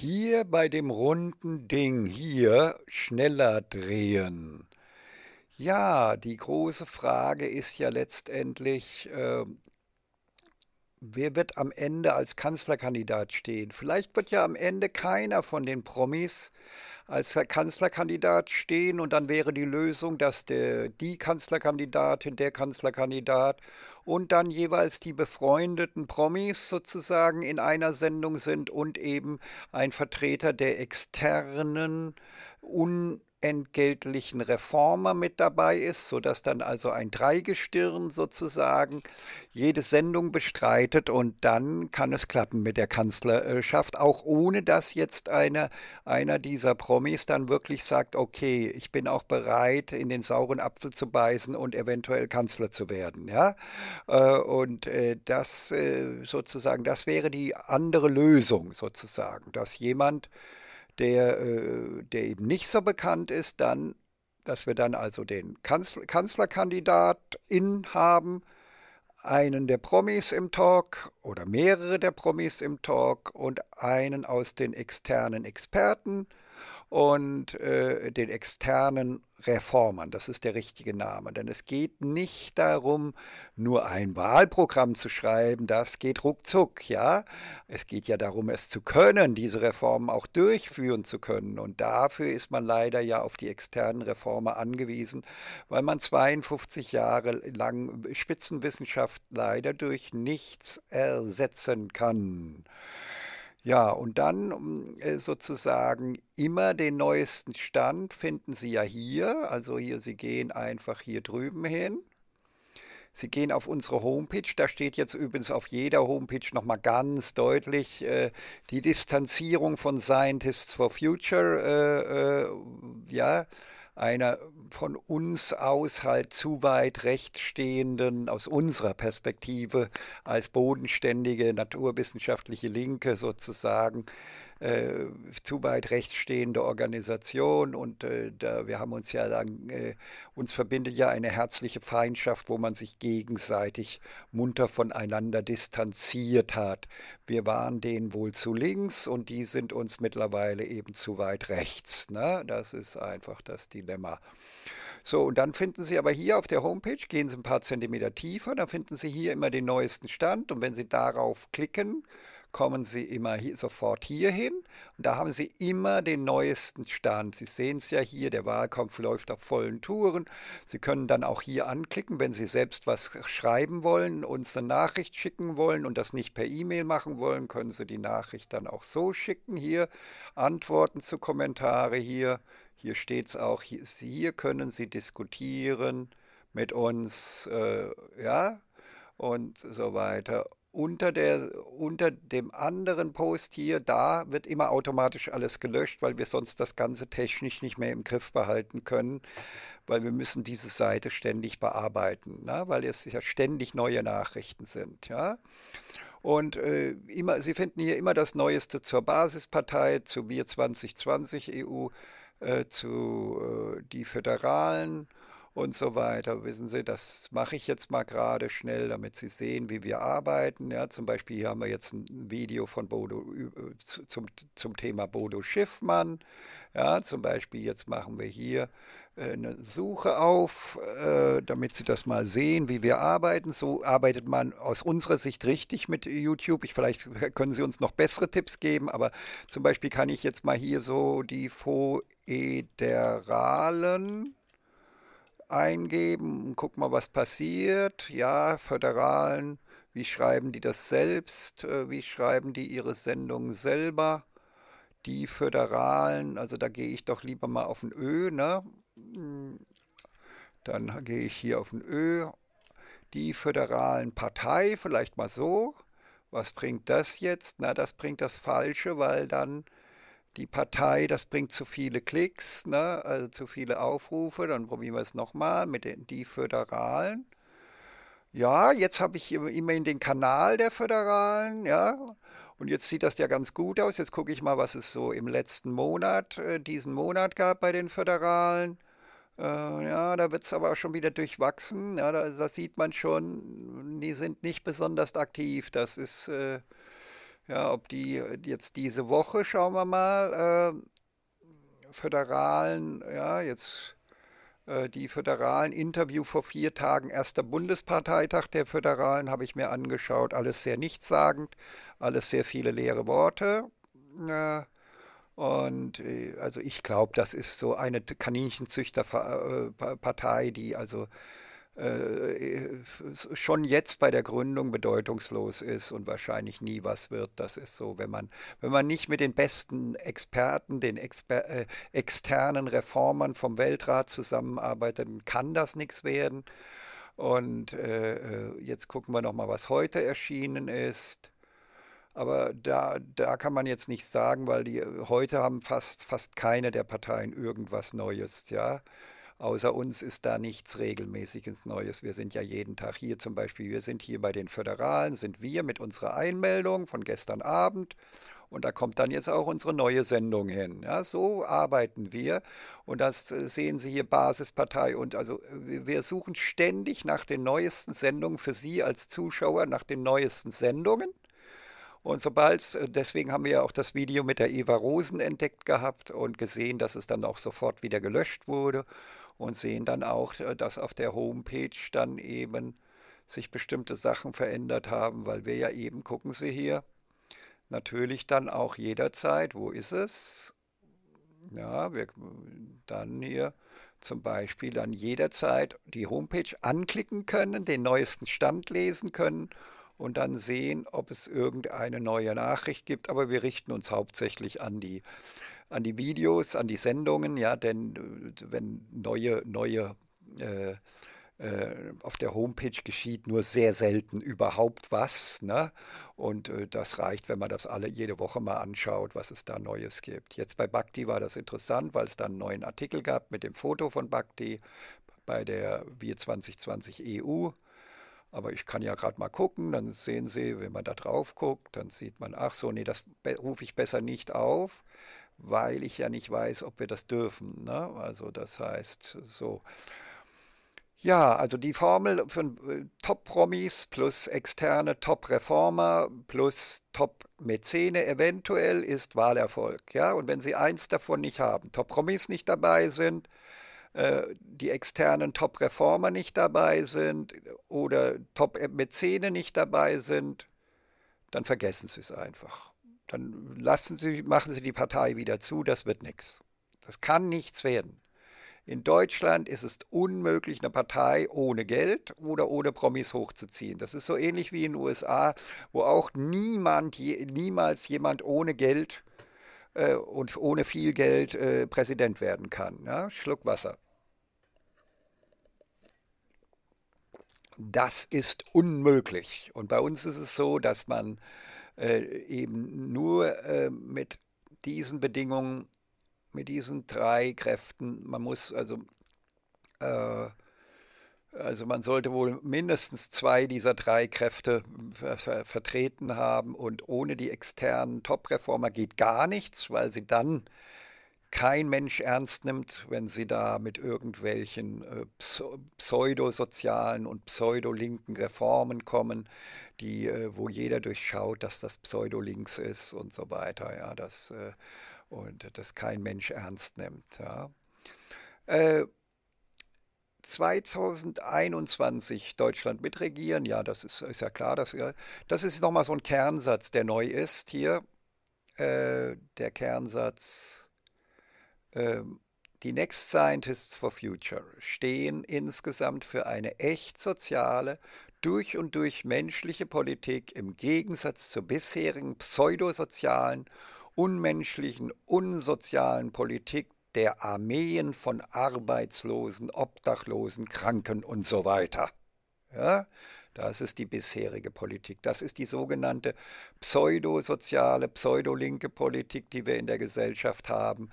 hier bei dem runden Ding hier schneller drehen. Ja, die große Frage ist ja letztendlich, äh, wer wird am Ende als Kanzlerkandidat stehen? Vielleicht wird ja am Ende keiner von den Promis als Kanzlerkandidat stehen und dann wäre die Lösung, dass der, die Kanzlerkandidatin, der Kanzlerkandidat und dann jeweils die befreundeten Promis sozusagen in einer Sendung sind und eben ein Vertreter der externen, un unentgeltlichen Reformer mit dabei ist, sodass dann also ein Dreigestirn sozusagen jede Sendung bestreitet und dann kann es klappen mit der Kanzlerschaft, auch ohne dass jetzt einer, einer dieser Promis dann wirklich sagt, okay, ich bin auch bereit, in den sauren Apfel zu beißen und eventuell Kanzler zu werden. Ja? Äh, und äh, das äh, sozusagen, das wäre die andere Lösung sozusagen, dass jemand, der, äh, der eben nicht so bekannt ist, dann, dass wir dann also den Kanzler, Kanzlerkandidat in haben, einen der Promis im Talk oder mehrere der Promis im Talk und einen aus den externen Experten und äh, den externen Reformern, das ist der richtige Name. Denn es geht nicht darum, nur ein Wahlprogramm zu schreiben, das geht ruckzuck, ja. Es geht ja darum, es zu können, diese Reformen auch durchführen zu können. Und dafür ist man leider ja auf die externen Reformer angewiesen, weil man 52 Jahre lang Spitzenwissenschaft leider durch nichts ersetzen kann. Ja, und dann hm, äh, sozusagen immer den neuesten Stand finden Sie ja hier. Also hier, Sie gehen einfach hier drüben hin. Sie gehen auf unsere Homepage, da steht jetzt übrigens auf jeder Homepage nochmal ganz deutlich äh, die Distanzierung von Scientists for Future, äh, äh ja, einer von uns aus halt zu weit rechtstehenden, aus unserer Perspektive als bodenständige naturwissenschaftliche Linke sozusagen, äh, zu weit rechts stehende Organisation und äh, da, wir haben uns ja dann, äh, uns verbindet ja eine herzliche Feindschaft, wo man sich gegenseitig munter voneinander distanziert hat. Wir waren denen wohl zu links und die sind uns mittlerweile eben zu weit rechts. Ne? Das ist einfach das Dilemma. So, und dann finden Sie aber hier auf der Homepage, gehen Sie ein paar Zentimeter tiefer, da finden Sie hier immer den neuesten Stand und wenn Sie darauf klicken, kommen Sie immer hier, sofort hierhin und da haben Sie immer den neuesten Stand. Sie sehen es ja hier, der Wahlkampf läuft auf vollen Touren. Sie können dann auch hier anklicken, wenn Sie selbst was schreiben wollen, uns eine Nachricht schicken wollen und das nicht per E-Mail machen wollen, können Sie die Nachricht dann auch so schicken hier. Antworten zu Kommentare hier. Hier steht es auch, hier, hier können Sie diskutieren mit uns, äh, ja, und so weiter unter, der, unter dem anderen Post hier, da wird immer automatisch alles gelöscht, weil wir sonst das Ganze technisch nicht mehr im Griff behalten können, weil wir müssen diese Seite ständig bearbeiten, ne? weil es ja ständig neue Nachrichten sind. Ja? Und äh, immer, Sie finden hier immer das Neueste zur Basispartei, zu Wir 2020 EU, äh, zu äh, die Föderalen und so weiter. Wissen Sie, das mache ich jetzt mal gerade schnell, damit Sie sehen, wie wir arbeiten. Ja, zum Beispiel hier haben wir jetzt ein Video von Bodo äh, zum, zum Thema Bodo Schiffmann. Ja, zum Beispiel jetzt machen wir hier äh, eine Suche auf, äh, damit Sie das mal sehen, wie wir arbeiten. So arbeitet man aus unserer Sicht richtig mit YouTube. Ich, vielleicht können Sie uns noch bessere Tipps geben, aber zum Beispiel kann ich jetzt mal hier so die Foederalen eingeben, guck mal, was passiert. Ja, Föderalen, wie schreiben die das selbst? Äh, wie schreiben die ihre Sendungen selber? Die Föderalen, also da gehe ich doch lieber mal auf ein Ö, ne? Mm, dann gehe ich hier auf ein Ö. Die Föderalen Partei, vielleicht mal so. Was bringt das jetzt? Na, das bringt das Falsche, weil dann die Partei, das bringt zu viele Klicks, ne? also zu viele Aufrufe, dann probieren wir es nochmal mit den die Föderalen. Ja, jetzt habe ich immerhin den Kanal der Föderalen, ja. Und jetzt sieht das ja ganz gut aus. Jetzt gucke ich mal, was es so im letzten Monat, äh, diesen Monat gab bei den Föderalen. Äh, ja, da wird es aber auch schon wieder durchwachsen. Ja, da, das sieht man schon, die sind nicht besonders aktiv. Das ist äh, ja, ob die äh, jetzt diese Woche, schauen wir mal, äh, föderalen, ja, jetzt äh, die föderalen Interview vor vier Tagen, erster Bundesparteitag der Föderalen, habe ich mir angeschaut. Alles sehr nichtssagend, alles sehr viele leere Worte. und äh, also ich glaube, das ist so eine Kaninchenzüchterpartei, die also äh, schon jetzt bei der Gründung bedeutungslos ist und wahrscheinlich nie was wird. Das ist so, wenn man, wenn man nicht mit den besten Experten, den Exper äh, externen Reformern vom Weltrat zusammenarbeitet, kann das nichts werden. Und äh, äh jetzt gucken wir nochmal, was heute erschienen ist. Aber da, da kann man jetzt nichts sagen, weil die heute haben fast, fast keine der Parteien irgendwas Neues, ja. Außer uns ist da nichts Regelmäßiges Neues. Wir sind ja jeden Tag hier zum Beispiel. Wir sind hier bei den Föderalen, sind wir mit unserer Einmeldung von gestern Abend. Und da kommt dann jetzt auch unsere neue Sendung hin. Ja, so arbeiten wir. Und das äh, sehen Sie hier Basispartei. Und also wir suchen ständig nach den neuesten Sendungen für Sie als Zuschauer, nach den neuesten Sendungen. Und sobald, äh, deswegen haben wir ja auch das Video mit der Eva Rosen entdeckt gehabt und gesehen, dass es dann auch sofort wieder gelöscht wurde und sehen dann auch, äh, dass auf der Homepage dann eben sich bestimmte Sachen verändert haben, weil wir ja eben, gucken Sie hier, natürlich dann auch jederzeit, wo ist es? Ja, wir dann hier zum Beispiel dann jederzeit die Homepage anklicken können, den neuesten Stand lesen können und dann sehen, ob es irgendeine neue Nachricht gibt. Aber wir richten uns hauptsächlich an die an die Videos, an die Sendungen, ja, denn äh, wenn neue, neue äh, äh, auf der Homepage geschieht nur sehr selten überhaupt was. Ne? Und äh, das reicht, wenn man das alle jede Woche mal anschaut, was es da Neues gibt. Jetzt bei Bhakti war das interessant, weil es da einen neuen Artikel gab mit dem Foto von Bhakti bei der Wir 2020 EU. Aber ich kann ja gerade mal gucken, dann sehen Sie, wenn man da drauf guckt, dann sieht man, ach so, nee, das rufe ich besser nicht auf weil ich ja nicht weiß, ob wir das dürfen. Ne? Also das heißt so. Ja, also die Formel von äh, Top-Promis plus externe Top-Reformer plus Top-Mäzene eventuell ist Wahlerfolg. Ja, und wenn Sie eins davon nicht haben, Top-Promis nicht dabei sind, äh, die externen Top-Reformer nicht dabei sind oder Top-Mäzene nicht dabei sind, dann vergessen Sie es einfach. Dann lassen Sie, machen Sie die Partei wieder zu, das wird nichts. Das kann nichts werden. In Deutschland ist es unmöglich, eine Partei ohne Geld oder ohne Promis hochzuziehen. Das ist so ähnlich wie in den USA, wo auch niemand, niemals jemand ohne Geld äh, und ohne viel Geld äh, Präsident werden kann. Ja? Schluck Wasser. Das ist unmöglich. Und bei uns ist es so, dass man äh, eben nur äh, mit diesen Bedingungen, mit diesen drei Kräften, man muss also, äh, also man sollte wohl mindestens zwei dieser drei Kräfte ver ver vertreten haben und ohne die externen Top-Reformer geht gar nichts, weil sie dann kein Mensch ernst nimmt, wenn sie da mit irgendwelchen äh, pseudosozialen und pseudolinken Reformen kommen, die, äh, wo jeder durchschaut, dass das pseudolinks ist und so weiter, ja, das, äh, und das kein Mensch ernst nimmt. Ja. 2021 äh, Deutschland mitregieren, ja, das ist, ist ja klar, dass, das ist nochmal so ein Kernsatz, der neu ist hier. Äh, der Kernsatz ähm, die Next Scientists for Future stehen insgesamt für eine echt soziale, durch und durch menschliche Politik im Gegensatz zur bisherigen pseudosozialen, unmenschlichen, unsozialen Politik der Armeen von Arbeitslosen, Obdachlosen, Kranken und so weiter. Ja? Das ist die bisherige Politik. Das ist die sogenannte pseudosoziale, pseudolinke Politik, die wir in der Gesellschaft haben,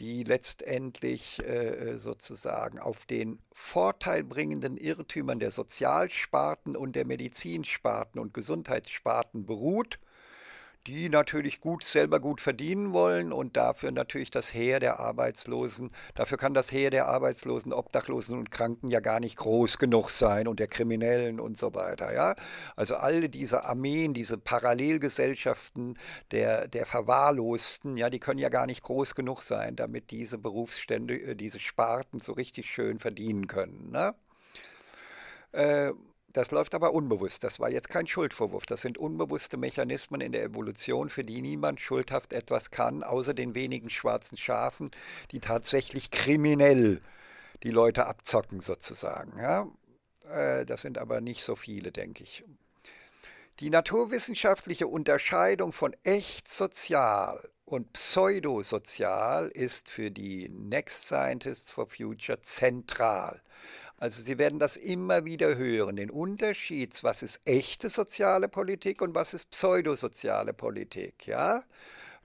die letztendlich äh, äh sozusagen auf den vorteilbringenden Irrtümern der Sozialsparten und der Medizinsparten und Gesundheitssparten beruht die natürlich gut selber gut verdienen wollen und dafür natürlich das Heer der Arbeitslosen, dafür kann das Heer der Arbeitslosen, Obdachlosen und Kranken ja gar nicht groß genug sein und der Kriminellen und so weiter, ja? Also alle diese Armeen, diese Parallelgesellschaften der der Verwahrlosten, ja, die können ja gar nicht groß genug sein, damit diese Berufsstände, äh, diese Sparten so richtig schön verdienen können, ne? Äh, das läuft aber unbewusst. Das war jetzt kein Schuldvorwurf. Das sind unbewusste Mechanismen in der Evolution, für die niemand schuldhaft etwas kann, außer den wenigen schwarzen Schafen, die tatsächlich kriminell die Leute abzocken sozusagen. Ja? Äh, das sind aber nicht so viele, denke ich. Die naturwissenschaftliche Unterscheidung von echt sozial und pseudosozial ist für die Next Scientists for Future zentral. Also Sie werden das immer wieder hören, den Unterschied, was ist echte soziale Politik und was ist pseudosoziale Politik, ja?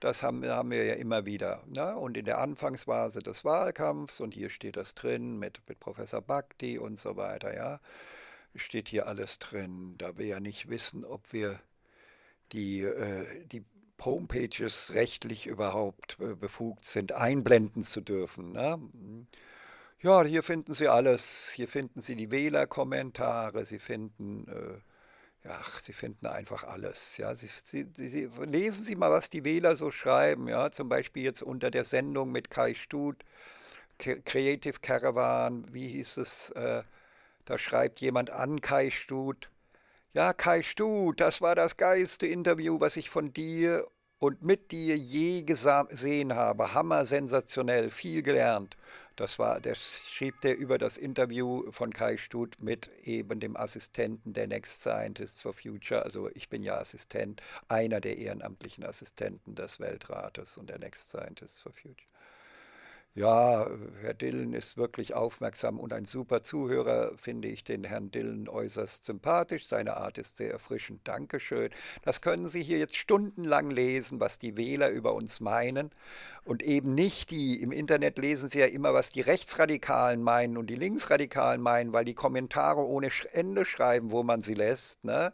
Das haben, haben wir ja immer wieder. Ne? Und in der Anfangsphase des Wahlkampfs, und hier steht das drin mit, mit Professor Bhakti und so weiter, ja, steht hier alles drin, da wir ja nicht wissen, ob wir die, äh, die Homepages rechtlich überhaupt äh, befugt sind, einblenden zu dürfen. Ne? Ja, hier finden Sie alles. Hier finden Sie die Wählerkommentare, Sie finden, äh, ja, Sie finden einfach alles. Ja, Sie, Sie, Sie, lesen Sie mal, was die Wähler so schreiben. Ja, zum Beispiel jetzt unter der Sendung mit Kai Stuth, Creative Caravan, wie hieß es? Äh, da schreibt jemand an Kai Stuth. Ja, Kai Stuth, das war das geilste Interview, was ich von dir und mit dir je gesehen habe. Hammer, sensationell, viel gelernt. Das war, das schrieb der über das Interview von Kai Stut mit eben dem Assistenten der Next Scientists for Future. Also ich bin ja Assistent, einer der ehrenamtlichen Assistenten des Weltrates und der Next Scientists for Future. Ja, Herr Dillen ist wirklich aufmerksam und ein super Zuhörer, finde ich den Herrn Dillen äußerst sympathisch. Seine Art ist sehr erfrischend. Dankeschön. Das können Sie hier jetzt stundenlang lesen, was die Wähler über uns meinen und eben nicht die. Im Internet lesen Sie ja immer, was die Rechtsradikalen meinen und die Linksradikalen meinen, weil die Kommentare ohne Ende schreiben, wo man sie lässt. Ne?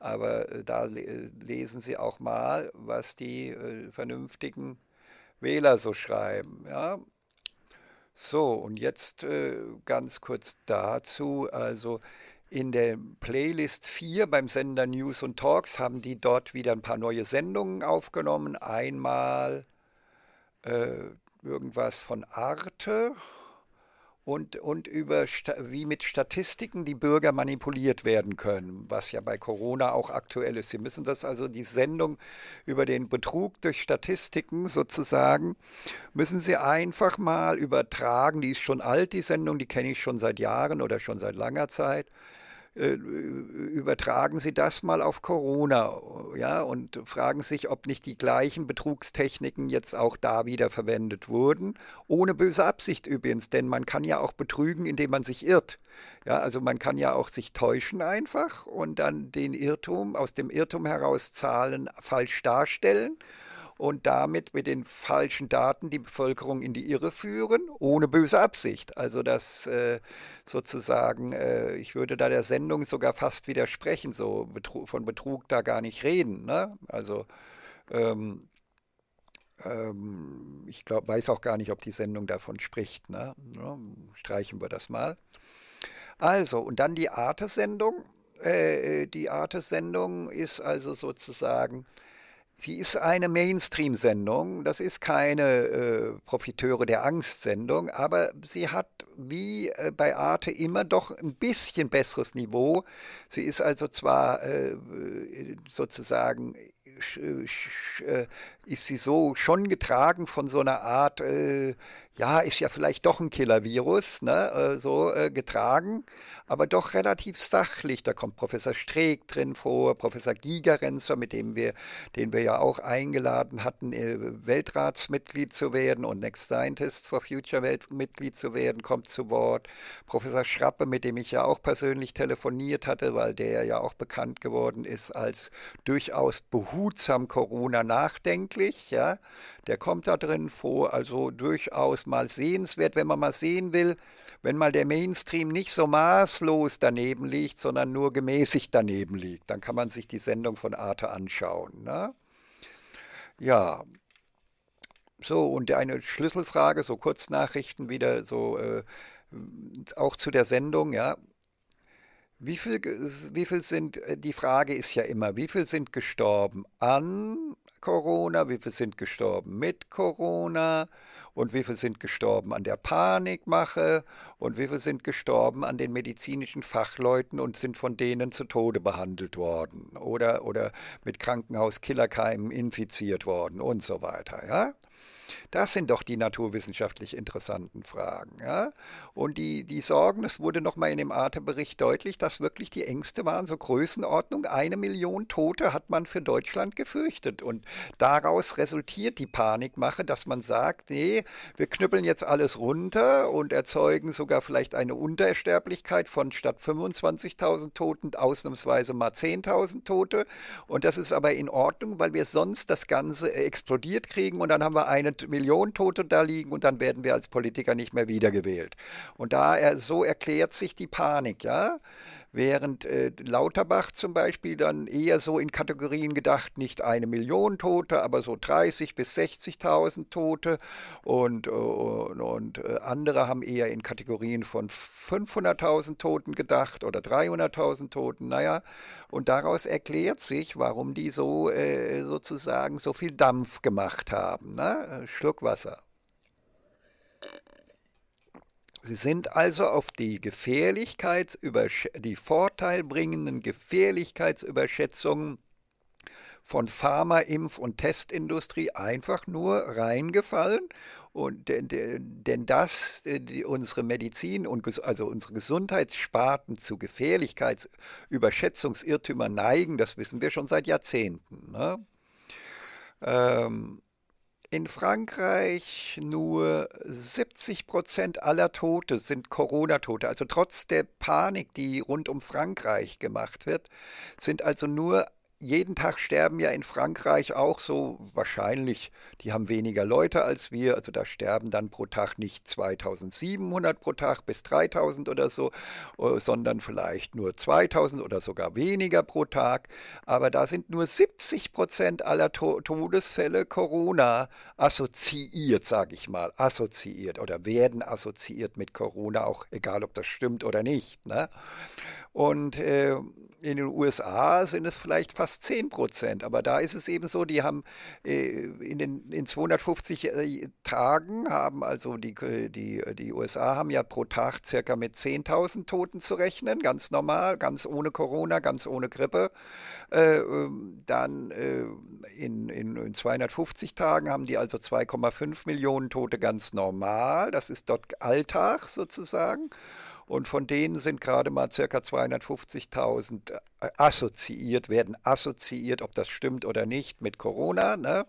Aber äh, da äh, lesen Sie auch mal, was die äh, vernünftigen Wähler so schreiben. Ja? So, und jetzt äh, ganz kurz dazu. Also in der Playlist 4 beim Sender News und Talks haben die dort wieder ein paar neue Sendungen aufgenommen. Einmal äh, irgendwas von Arte und, und über wie mit Statistiken die Bürger manipuliert werden können, was ja bei Corona auch aktuell ist. Sie müssen das also die Sendung über den Betrug durch Statistiken sozusagen, müssen Sie einfach mal übertragen. Die ist schon alt, die Sendung, die kenne ich schon seit Jahren oder schon seit langer Zeit. Äh, übertragen Sie das mal auf Corona, äh, ja, und fragen sich, ob nicht die gleichen Betrugstechniken jetzt auch da wieder verwendet wurden, ohne böse Absicht übrigens, denn man kann ja auch betrügen, indem man sich irrt. Ja, also man kann ja auch sich täuschen einfach und dann den Irrtum aus dem Irrtum heraus Zahlen falsch darstellen und damit mit den falschen Daten die Bevölkerung in die Irre führen, ohne böse Absicht. Also das äh, sozusagen, äh, ich würde da der Sendung sogar fast widersprechen, so von Betrug da gar nicht reden. Ne? Also ähm, ähm, ich glaub, weiß auch gar nicht, ob die Sendung davon spricht. Ne? streichen wir das mal. Also, und dann die Arte-Sendung. Äh, äh die Arte-Sendung ist also sozusagen Sie ist eine Mainstream-Sendung, das ist keine äh, Profiteure der Angst-Sendung, aber sie hat wie äh, bei Arte immer doch ein bisschen besseres Niveau. Sie ist also zwar äh, äh sozusagen äh, ist sie so schon getragen von so einer Art, äh, ja, ist ja vielleicht doch ein Killer-Virus, ne, äh, so äh, getragen, aber doch relativ sachlich. Da kommt Professor Streeck drin vor, Professor Gigerenzer, mit dem wir, den wir ja auch eingeladen hatten, äh, Weltratsmitglied zu werden und Next Scientist for Future Weltmitglied zu werden, kommt zu Wort. Professor Schrappe, mit dem ich ja auch persönlich telefoniert hatte, weil der ja auch bekannt geworden ist als durchaus behutsam Corona nachdenkt möglich. Ja. Der kommt da drin vor, also durchaus mal sehenswert, wenn man mal sehen will, wenn mal der Mainstream nicht so maßlos daneben liegt, sondern nur gemäßigt daneben liegt. Dann kann man sich die Sendung von Arte anschauen. Ne? Ja, so, und eine Schlüsselfrage, so Kurznachrichten wieder, so äh, auch zu der Sendung, ja. Wie viel, wie viel sind, äh, die Frage ist ja immer, wie viel sind gestorben an Corona, wie viele sind gestorben mit Corona und wie viele sind gestorben an der Panikmache und wie viele sind gestorben an den medizinischen Fachleuten und sind von denen zu Tode behandelt worden oder, oder mit Krankenhauskillerkeimen infiziert worden und so weiter. Ja? Das sind doch die naturwissenschaftlich interessanten Fragen. Ja? Und die, die Sorgen, es wurde nochmal in dem Arte-Bericht deutlich, dass wirklich die Ängste waren, so Größenordnung, eine Million Tote hat man für Deutschland gefürchtet. Und daraus resultiert die Panikmache, dass man sagt, nee, wir knüppeln jetzt alles runter und erzeugen sogar vielleicht eine Untersterblichkeit von statt 25.000 Toten ausnahmsweise mal 10.000 Tote. Und das ist aber in Ordnung, weil wir sonst das Ganze explodiert kriegen und dann haben wir eine Millionen Tote da liegen und dann werden wir als Politiker nicht mehr wiedergewählt. Und da so erklärt sich die Panik, ja während äh, Lauterbach zum Beispiel dann eher so in Kategorien gedacht, nicht eine Million Tote, aber so 30 bis 60.000 Tote und, äh, und, und, äh, andere haben eher in Kategorien von 500.000 Toten gedacht oder 300.000 Toten, naja, und daraus erklärt sich, warum die so äh, sozusagen so viel Dampf gemacht haben, ne? Äh, Schluck Wasser. Sie sind also auf die, Gefährlichkeitsübersch die vorteilbringenden Gefährlichkeitsüberschätzungen von Pharma, Impf- und Testindustrie einfach nur reingefallen. Und denn, dass äh, unsere Medizin und also unsere Gesundheitssparten zu Gefährlichkeitsüberschätzungsirrtümern neigen, das wissen wir schon seit Jahrzehnten. Ne? Ähm, in Frankreich nur 70 Prozent aller Tote sind Corona-Tote. Also trotz der Panik, die rund um Frankreich gemacht wird, sind also nur jeden Tag sterben ja in Frankreich auch so wahrscheinlich, die haben weniger Leute als wir, also da sterben dann pro Tag nicht 2700 pro Tag bis 3000 oder so, äh, sondern vielleicht nur 2000 oder sogar weniger pro Tag. Aber da sind nur 70 Prozent aller to Todesfälle Corona assoziiert, sage ich mal, assoziiert oder werden assoziiert mit Corona, auch egal ob das stimmt oder nicht. Ne? Und äh, in den USA sind es vielleicht fast fast 10 Prozent. Aber da ist es eben so, die haben äh, in den in 250 äh, Tagen haben also die, äh, die, die USA haben ja pro Tag circa mit 10.000 Toten zu rechnen, ganz normal, ganz ohne Corona, ganz ohne Grippe. Ähm, dann in, in, in 250 Tagen haben die also 2,5 Millionen Tote ganz normal. Das ist dort Alltag sozusagen. Und von denen sind gerade mal ca. 250.000 äh, assoziiert, werden assoziiert, ob das stimmt oder nicht, mit Corona. Ne?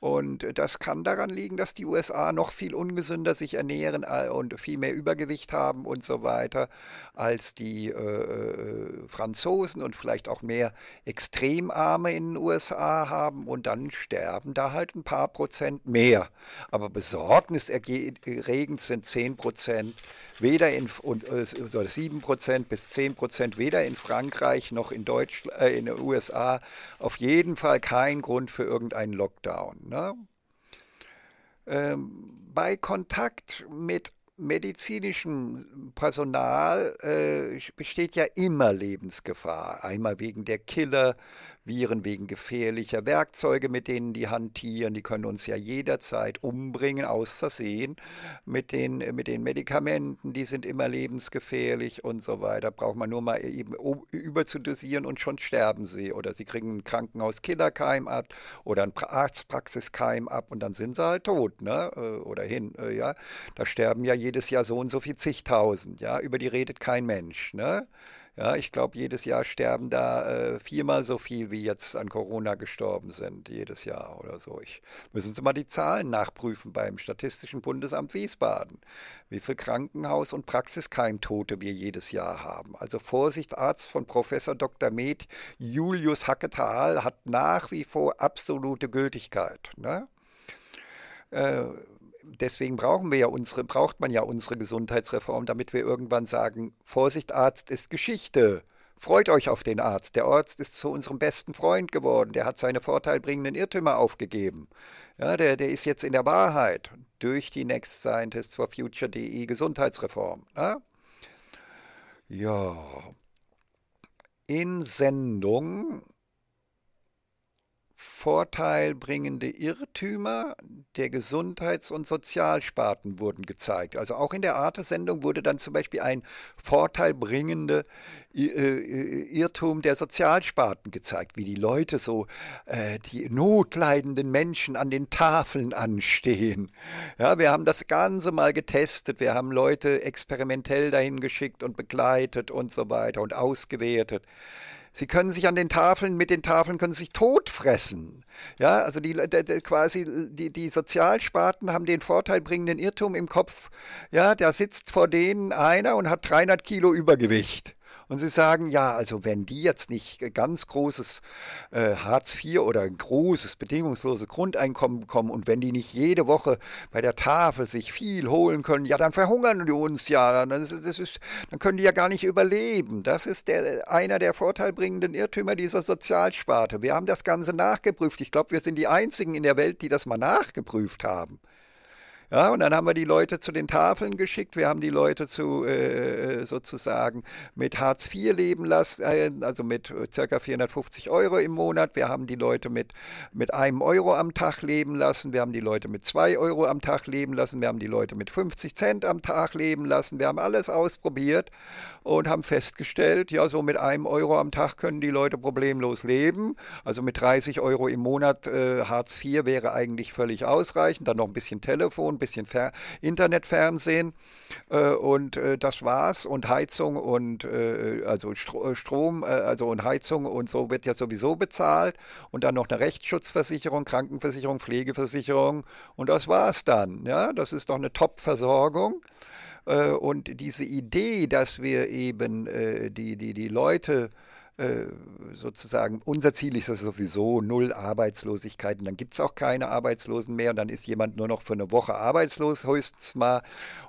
Und das kann daran liegen, dass die USA noch viel ungesünder sich ernähren äh, und viel mehr Übergewicht haben und so weiter als die äh, äh Franzosen und vielleicht auch mehr Extremarme in den USA haben und dann sterben da halt ein paar Prozent mehr. Aber besorgniserregend sind 10 Prozent weder in und äh, so 7% bis 10% Prozent, weder in Frankreich noch in Deutschland äh, in den USA auf jeden Fall kein Grund für irgendeinen Lockdown. Ne? Ähm, bei Kontakt mit medizinischem Personal äh, besteht ja immer Lebensgefahr. Einmal wegen der Killer, Viren wegen gefährlicher Werkzeuge, mit denen die hantieren. Die können uns ja jederzeit umbringen, aus Versehen, mit den, mit den Medikamenten. Die sind immer lebensgefährlich und so weiter. Braucht man nur mal eben überzudosieren und schon sterben sie. Oder sie kriegen einen Krankenhaus-Killerkeim ab oder einen Arztpraxiskeim ab und dann sind sie halt tot, ne? Äh, oder hin, äh, ja. Da sterben ja jedes Jahr so und so viel zigtausend, ja. Über die redet kein Mensch, ne? Ja, ich glaube, jedes Jahr sterben da äh, viermal so viel, wie jetzt an Corona gestorben sind, jedes Jahr oder so. Ich, müssen Sie mal die Zahlen nachprüfen beim Statistischen Bundesamt Wiesbaden, wie viel Krankenhaus- und Praxiskeimtote wir jedes Jahr haben. Also Vorsicht, Arzt von Professor Dr. Med Julius Hacketal hat nach wie vor absolute Gültigkeit. Ne? Äh, deswegen brauchen wir ja unsere, braucht man ja unsere Gesundheitsreform, damit wir irgendwann sagen, Vorsicht, Arzt ist Geschichte. Freut euch auf den Arzt. Der Arzt ist zu unserem besten Freund geworden. Der hat seine vorteilbringenden Irrtümer aufgegeben. Ja, der, der ist jetzt in der Wahrheit durch die Next Scientist for Future.de Gesundheitsreform. Ja? Ne? ja. In Sendung Vorteilbringende Irrtümer der Gesundheits- und Sozialsparten wurden gezeigt. Also auch in der Arte-Sendung wurde dann zum Beispiel ein vorteilbringender äh, äh, Irrtum der Sozialsparten gezeigt, wie die Leute so äh, die notleidenden Menschen an den Tafeln anstehen. Ja, wir haben das Ganze mal getestet, wir haben Leute experimentell dahin geschickt und begleitet und so weiter und ausgewertet. Sie können sich an den Tafeln, mit den Tafeln können sich totfressen. Ja, also die, die, die quasi die, die Sozialsparten haben den vorteilbringenden Irrtum im Kopf. Ja, da sitzt vor denen einer und hat 300 Kilo Übergewicht und sie sagen, ja, also wenn die jetzt nicht äh, ganz großes äh, Hartz IV oder ein großes bedingungsloses Grundeinkommen bekommen und wenn die nicht jede Woche bei der Tafel sich viel holen können, ja, dann verhungern die uns ja, dann, ist, ist, dann können die ja gar nicht überleben. Das ist der, einer der vorteilbringenden Irrtümer dieser Sozialsparte. Wir haben das Ganze nachgeprüft. Ich glaube, wir sind die Einzigen in der Welt, die das mal nachgeprüft haben. Ja, und dann haben wir die Leute zu den Tafeln geschickt, wir haben die Leute zu äh, äh sozusagen mit Hartz IV leben lassen, äh, also mit äh, ca. 450 Euro im Monat, wir haben die Leute mit, mit einem Euro am Tag leben lassen, wir haben die Leute mit zwei Euro am Tag leben lassen, wir haben die Leute mit 50 Cent am Tag leben lassen, wir haben alles ausprobiert und haben festgestellt, ja, so mit einem Euro am Tag können die Leute problemlos leben. Also mit 30 Euro im Monat äh, Hartz IV wäre eigentlich völlig ausreichend. Dann noch ein bisschen Telefon, bisschen Fer Internetfernsehen äh, und äh, das war's. Und Heizung und äh, also Stro äh, Strom, äh, also und Heizung und so wird ja sowieso bezahlt. Und dann noch eine Rechtsschutzversicherung, Krankenversicherung, Pflegeversicherung und das war's dann. Ja, das ist doch eine Top-Versorgung. Äh, und diese Idee, dass wir eben die, die, die Leute äh, sozusagen, unser Ziel ist ja sowieso null Arbeitslosigkeit und dann gibt es auch keine Arbeitslosen mehr und dann ist jemand nur noch für eine Woche arbeitslos höchstens mal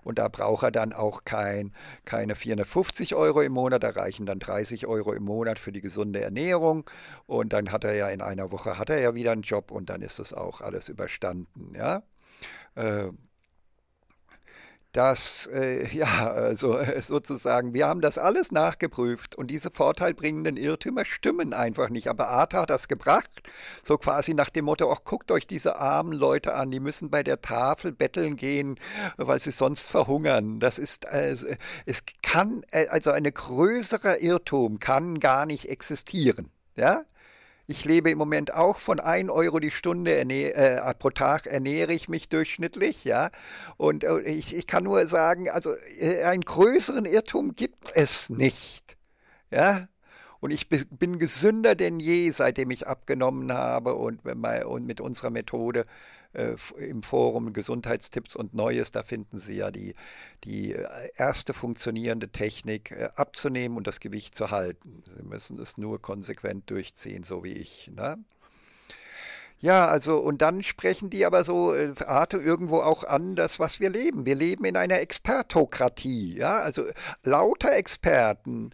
und da braucht er dann auch kein, keine 450 Euro im Monat, da reichen dann 30 Euro im Monat für die gesunde Ernährung und dann hat er ja in einer Woche hat er ja wieder einen Job und dann ist das auch alles überstanden, ja. Äh, dass, äh, ja, also äh, sozusagen, wir haben das alles nachgeprüft und diese vorteilbringenden Irrtümer stimmen einfach nicht. Aber Arta hat das gebracht, so quasi nach dem Motto, auch guckt euch diese armen Leute an, die müssen bei der Tafel betteln gehen, weil sie sonst verhungern. Das ist, äh, es kann, äh, also ein größerer Irrtum kann gar nicht existieren. Ja, ich lebe im Moment auch von 1 Euro die Stunde äh, äh, pro Tag ernähre ich mich durchschnittlich, ja. Und äh, ich, ich kann nur sagen, also äh, einen größeren Irrtum gibt es nicht, ja. Und ich bin gesünder denn je, seitdem ich abgenommen habe und, und mit unserer Methode äh, im Forum Gesundheitstipps und Neues. Da finden Sie ja die, die äh, erste funktionierende Technik äh, abzunehmen und das Gewicht zu halten. Sie müssen es nur konsequent durchziehen, so wie ich. Ne? Ja, also und dann sprechen die aber so äh, Arte irgendwo auch an, das was wir leben. Wir leben in einer Expertokratie, ja, also äh, lauter Experten,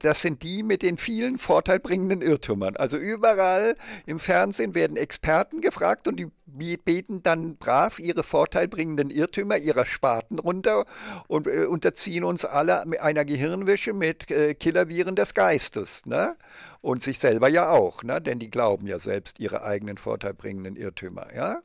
das sind die mit den vielen vorteilbringenden Irrtümern. Also überall im Fernsehen werden Experten gefragt und die beten dann brav ihre vorteilbringenden Irrtümer ihrer Spaten runter und äh, unterziehen uns alle einer Gehirnwäsche mit äh, Killerviren des Geistes. Ne? Und sich selber ja auch, ne? denn die glauben ja selbst ihre eigenen vorteilbringenden Irrtümer. Ja?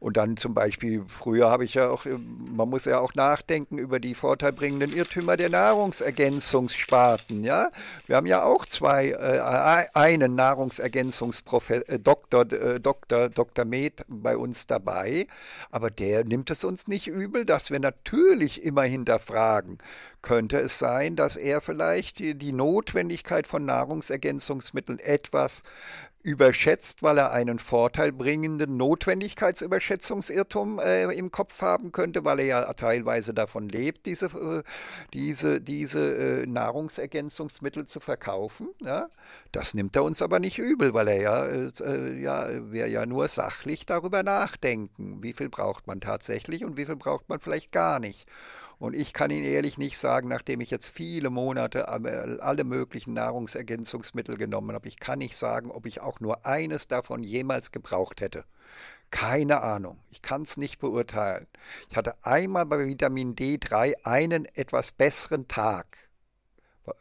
Und dann zum Beispiel, früher habe ich ja auch, man muss ja auch nachdenken über die vorteilbringenden Irrtümer der Nahrungsergänzungssparten. Ja? Wir haben ja auch zwei, äh, einen Nahrungsergänzungsdoktor, äh, Doktor, äh, Doktor, Doktor Med bei uns dabei, aber der nimmt es uns nicht übel, dass wir natürlich immer hinterfragen könnte es sein, dass er vielleicht die, die, Notwendigkeit von Nahrungsergänzungsmitteln etwas überschätzt, weil er einen vorteilbringenden Notwendigkeitsüberschätzungsirrtum äh, im Kopf haben könnte, weil er ja teilweise davon lebt, diese, äh, diese, diese äh, Nahrungsergänzungsmittel zu verkaufen. Ja? Das nimmt er uns aber nicht übel, weil er ja, äh, äh, ja, wir ja nur sachlich darüber nachdenken, wie viel braucht man tatsächlich und wie viel braucht man vielleicht gar nicht. Und ich kann Ihnen ehrlich nicht sagen, nachdem ich jetzt viele Monate äh, alle möglichen Nahrungsergänzungsmittel genommen habe, ich kann nicht sagen, ob ich auch nur eines davon jemals gebraucht hätte. Keine Ahnung. Ich kann es nicht beurteilen. Ich hatte einmal bei Vitamin D3 einen etwas besseren Tag.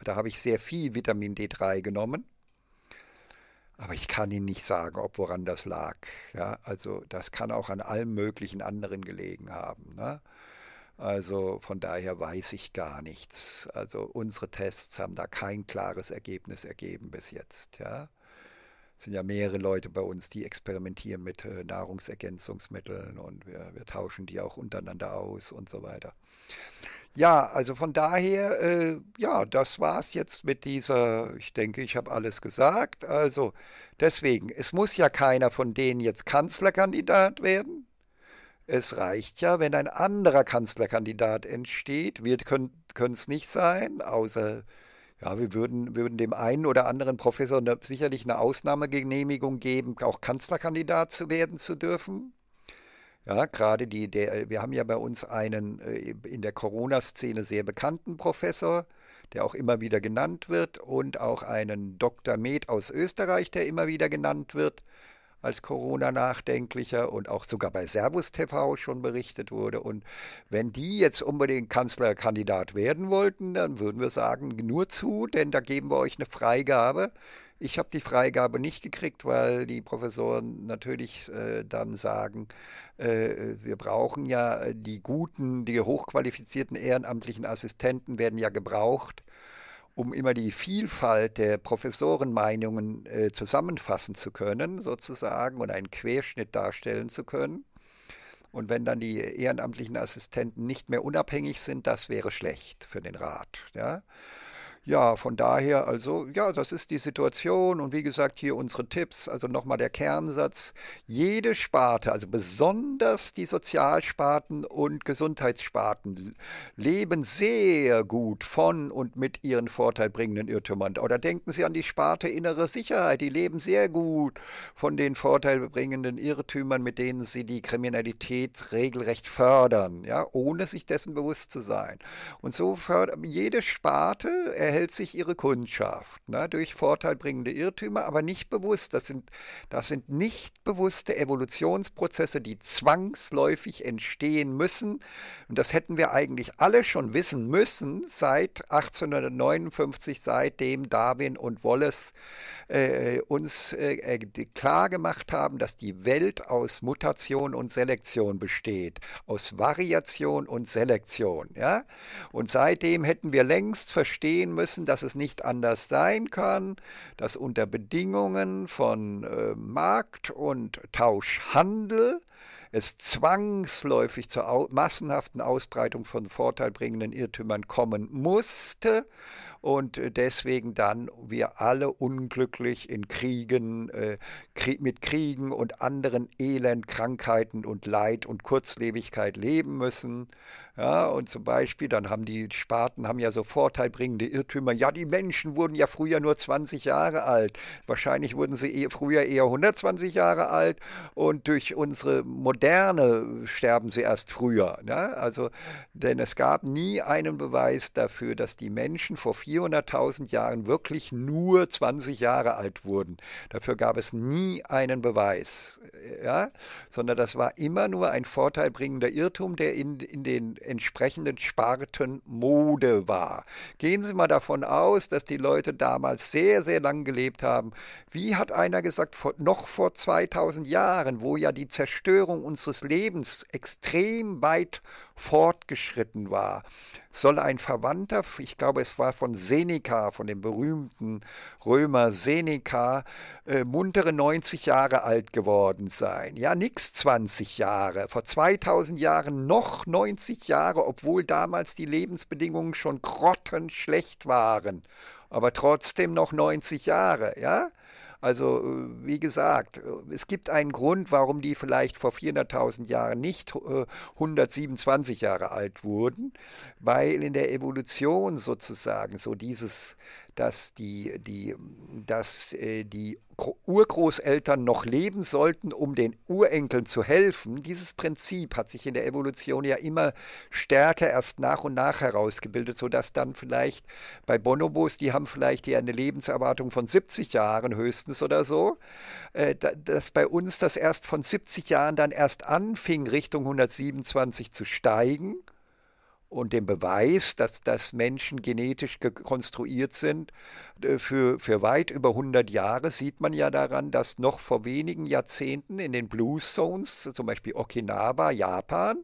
Da habe ich sehr viel Vitamin D3 genommen. Aber ich kann Ihnen nicht sagen, ob woran das lag. Ja, also das kann auch an allem möglichen anderen gelegen haben. Ne? Also von daher weiß ich gar nichts. Also unsere Tests haben da kein klares Ergebnis ergeben bis jetzt. Ja. Es sind ja mehrere Leute bei uns, die experimentieren mit äh, Nahrungsergänzungsmitteln und wir, wir tauschen die auch untereinander aus und so weiter. Ja, also von daher, äh, ja, das war's jetzt mit dieser, ich denke, ich habe alles gesagt. Also deswegen, es muss ja keiner von denen jetzt Kanzlerkandidat werden. Es reicht ja, wenn ein anderer Kanzlerkandidat entsteht. Wir können es nicht sein, außer ja, wir würden, würden dem einen oder anderen Professor eine, sicherlich eine Ausnahmegenehmigung geben, auch Kanzlerkandidat zu werden zu dürfen. Ja, gerade die, der, wir haben ja bei uns einen äh, in der Corona-Szene sehr bekannten Professor, der auch immer wieder genannt wird, und auch einen Dr. Med aus Österreich, der immer wieder genannt wird als Corona-Nachdenklicher und auch sogar bei Servus TV schon berichtet wurde. Und wenn die jetzt unbedingt Kanzlerkandidat werden wollten, dann würden wir sagen, nur zu, denn da geben wir euch eine Freigabe. Ich habe die Freigabe nicht gekriegt, weil die Professoren natürlich äh, dann sagen, äh, wir brauchen ja äh, die guten, die hochqualifizierten ehrenamtlichen Assistenten werden ja gebraucht um immer die Vielfalt der Professorenmeinungen äh, zusammenfassen zu können, sozusagen, und einen Querschnitt darstellen zu können. Und wenn dann die ehrenamtlichen Assistenten nicht mehr unabhängig sind, das wäre schlecht für den Rat. Ja? ja, von daher, also ja, das ist die Situation und wie gesagt, hier unsere Tipps, also nochmal der Kernsatz, jede Sparte, also besonders die Sozialsparten und Gesundheitssparten leben sehr gut von und mit ihren vorteilbringenden Irrtümern. Oder denken Sie an die Sparte innere Sicherheit, die leben sehr gut von den vorteilbringenden Irrtümern, mit denen sie die Kriminalität regelrecht fördern, ja, ohne sich dessen bewusst zu sein. Und so fördert jede Sparte erhält erhält sich ihre Kundschaft ne, durch vorteilbringende Irrtümer, aber nicht bewusst. Das sind, das sind nicht bewusste Evolutionsprozesse, die zwangsläufig entstehen müssen. Und das hätten wir eigentlich alle schon wissen müssen seit 1859, seitdem Darwin und Wallace äh, uns äh, äh klar gemacht haben, dass die Welt aus Mutation und Selektion besteht, aus Variation und Selektion. Ja? Und seitdem hätten wir längst verstehen müssen, dass es nicht anders sein kann, dass unter Bedingungen von äh, Markt und Tauschhandel es zwangsläufig zur au massenhaften Ausbreitung von vorteilbringenden Irrtümern kommen musste und äh, deswegen dann wir alle unglücklich in Kriegen, äh, Krieg, mit Kriegen und anderen Elend, Krankheiten und Leid und Kurzlebigkeit leben müssen. Ja, und zum Beispiel, dann haben die Sparten haben ja so vorteilbringende Irrtümer. Ja, die Menschen wurden ja früher nur 20 Jahre alt. Wahrscheinlich wurden sie eh, früher eher 120 Jahre alt und durch unsere Moderne sterben sie erst früher. Ne? Also, denn es gab nie einen Beweis dafür, dass die Menschen vor 400.000 Jahren wirklich nur 20 Jahre alt wurden. Dafür gab es nie einen Beweis, ja? sondern das war immer nur ein vorteilbringender Irrtum, der in, in den entsprechenden Sparten Mode war. Gehen Sie mal davon aus, dass die Leute damals sehr, sehr lang gelebt haben. Wie hat einer gesagt, vor, noch vor 2000 Jahren, wo ja die Zerstörung unseres Lebens extrem weit fortgeschritten war, soll ein Verwandter, ich glaube es war von Seneca, von dem berühmten Römer Seneca, äh, muntere 90 Jahre alt geworden sein. Ja, nix 20 Jahre, vor 2000 Jahren noch 90 Jahre, obwohl damals die Lebensbedingungen schon grottenschlecht waren aber trotzdem noch 90 Jahre, ja? Also äh, wie gesagt, äh, es gibt einen Grund, warum die vielleicht vor 400.000 Jahren nicht 127 äh, Jahre alt wurden, weil in der Evolution sozusagen so dieses dass die, die, dass, äh, die Urgroßeltern noch leben sollten, um den Urenkeln zu helfen. Dieses Prinzip hat sich in der Evolution ja immer stärker erst nach und nach herausgebildet, sodass dann vielleicht bei Bonobos, die haben vielleicht ja eine Lebenserwartung von 70 Jahren höchstens oder so, äh, dass bei uns das erst von 70 Jahren dann erst anfing, Richtung 127 zu steigen und den Beweis, dass das Menschen genetisch konstruiert sind, äh, für, für weit über 100 Jahre sieht man ja daran, dass noch vor wenigen Jahrzehnten in den Blue Zones, zum Beispiel Okinawa, Japan,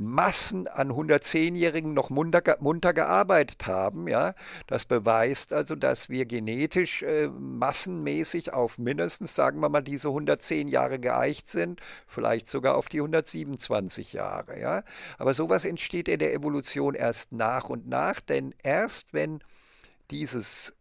Massen an 110-Jährigen noch munter, munter, gearbeitet haben. Ja? Das beweist also, dass wir genetisch äh, massenmäßig auf mindestens, sagen wir mal, diese 110 Jahre geeicht sind, vielleicht sogar auf die 127 Jahre. Ja? Aber sowas entsteht in der Evolution erst nach und nach, denn erst wenn dieses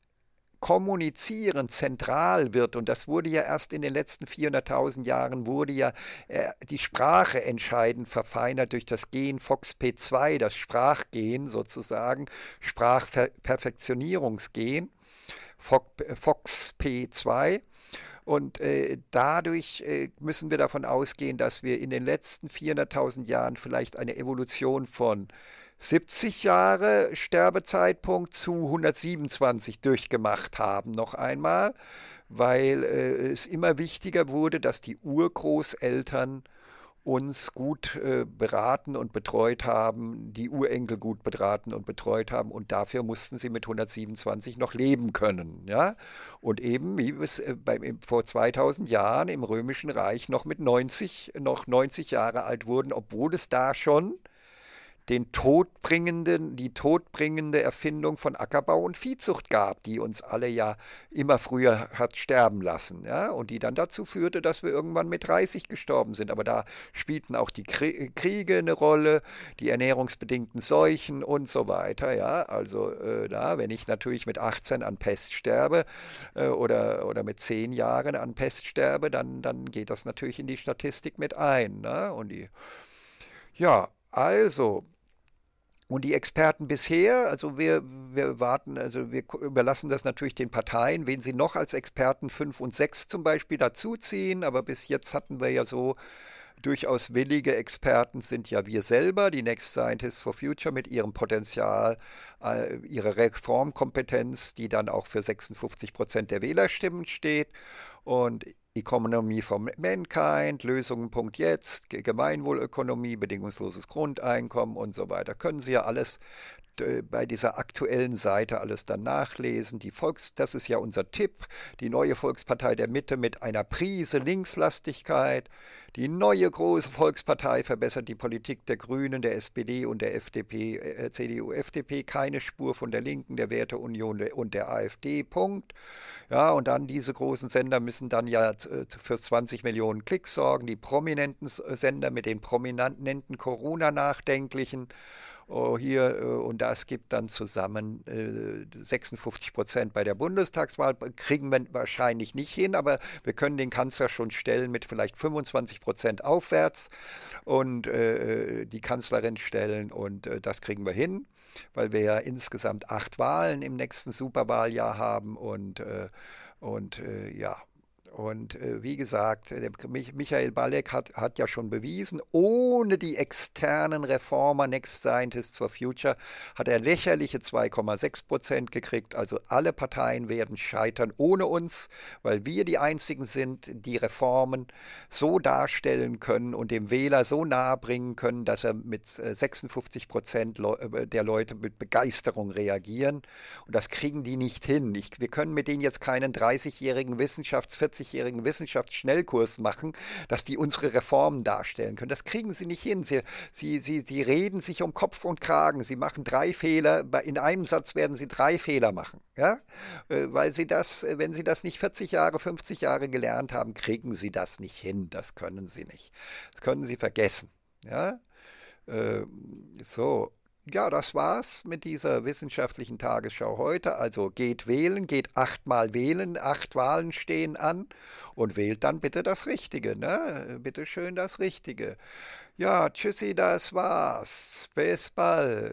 Kommunizieren zentral wird, und das wurde ja erst in den letzten 400.000 Jahren, wurde ja äh, die Sprache entscheidend verfeinert durch das Gen FOXP2, das Sprachgen sozusagen, Sprachperfektionierungsgen, FOXP2. Äh, und äh, dadurch äh, müssen wir davon ausgehen, dass wir in den letzten 400.000 Jahren vielleicht eine Evolution von äh, 70 Jahre Sterbezeitpunkt zu 127 durchgemacht haben, noch einmal, weil äh, es immer wichtiger wurde, dass die Urgroßeltern uns gut äh, beraten und betreut haben, die Urenkel gut beraten und betreut haben und dafür mussten sie mit 127 noch leben können, ja? Und eben wie es äh, beim, vor 2000 Jahren im römischen Reich noch mit 90 noch 90 Jahre alt wurden, obwohl es da schon den todbringenden, die todbringende Erfindung von Ackerbau und Viehzucht gab, die uns alle ja immer früher hat sterben lassen. Ja? Und die dann dazu führte, dass wir irgendwann mit 30 gestorben sind. Aber da spielten auch die Kriege eine Rolle, die ernährungsbedingten Seuchen und so weiter. Ja? Also äh, da, wenn ich natürlich mit 18 an Pest sterbe äh, oder, oder mit 10 Jahren an Pest sterbe, dann, dann geht das natürlich in die Statistik mit ein. Ne? Und die ja, also, und die Experten bisher, also wir, wir warten, also wir überlassen das natürlich den Parteien, wen sie noch als Experten 5 und 6 zum Beispiel dazuziehen. Aber bis jetzt hatten wir ja so durchaus willige Experten sind ja wir selber, die Next Scientists for Future mit ihrem Potenzial, äh, ihrer Reformkompetenz, die dann auch für 56 Prozent der Wählerstimmen steht. Und Economy for Mankind, Lösungen Jetzt, Gemeinwohlökonomie, bedingungsloses Grundeinkommen und so weiter. Können Sie ja alles bei dieser aktuellen Seite alles dann nachlesen. Die Volks, das ist ja unser Tipp, die neue Volkspartei der Mitte mit einer Prise Linkslastigkeit, die neue große Volkspartei verbessert die Politik der Grünen, der SPD und der FDP, äh, CDU, FDP, keine Spur von der Linken, der Werteunion und der AfD. Punkt. Ja, und dann diese großen Sender müssen dann ja äh, für 20 Millionen Klicks sorgen, die prominenten Sender mit den prominenten Corona-Nachdenklichen oh, hier äh, und das gibt dann zusammen 56 äh, Prozent bei der Bundestagswahl. Kriegen wir wahrscheinlich nicht hin, aber wir können den Kanzler schon stellen mit vielleicht 25 Prozent aufwärts und äh, die Kanzlerin stellen und das kriegen wir hin weil wir ja insgesamt acht Wahlen im nächsten Superwahljahr haben und, und ja, und äh, wie gesagt, Michael Balek hat, hat ja schon bewiesen, ohne die externen Reformer Next Scientists for Future hat er lächerliche 2,6 Prozent gekriegt. Also alle Parteien werden scheitern ohne uns, weil wir die einzigen sind, die Reformen so darstellen können und dem Wähler so nahe bringen können, dass er mit 56 äh, Prozent äh, der Leute mit Begeisterung reagieren. Und das kriegen die nicht hin. Ich, wir können mit denen jetzt keinen 30-jährigen Wissenschafts-, 40-jährigen Wissenschaftsschnellkurs machen, dass die unsere Reformen darstellen können. Das kriegen sie nicht hin. Sie, sie, sie, sie reden sich um Kopf und Kragen. Sie machen drei Fehler. In einem Satz werden sie drei Fehler machen. Ja? Äh, weil sie das, äh, wenn sie das nicht 40 Jahre, 50 Jahre gelernt haben, kriegen sie das nicht hin. Das können sie nicht. Das können sie vergessen. Ja? Äh, so, ja, das war's mit dieser wissenschaftlichen Tagesschau heute. Also geht wählen, geht achtmal wählen, acht Wahlen stehen an und wählt dann bitte das Richtige, ne? Bitte schön das Richtige. Ja, tschüssi, das war's. Bis bald.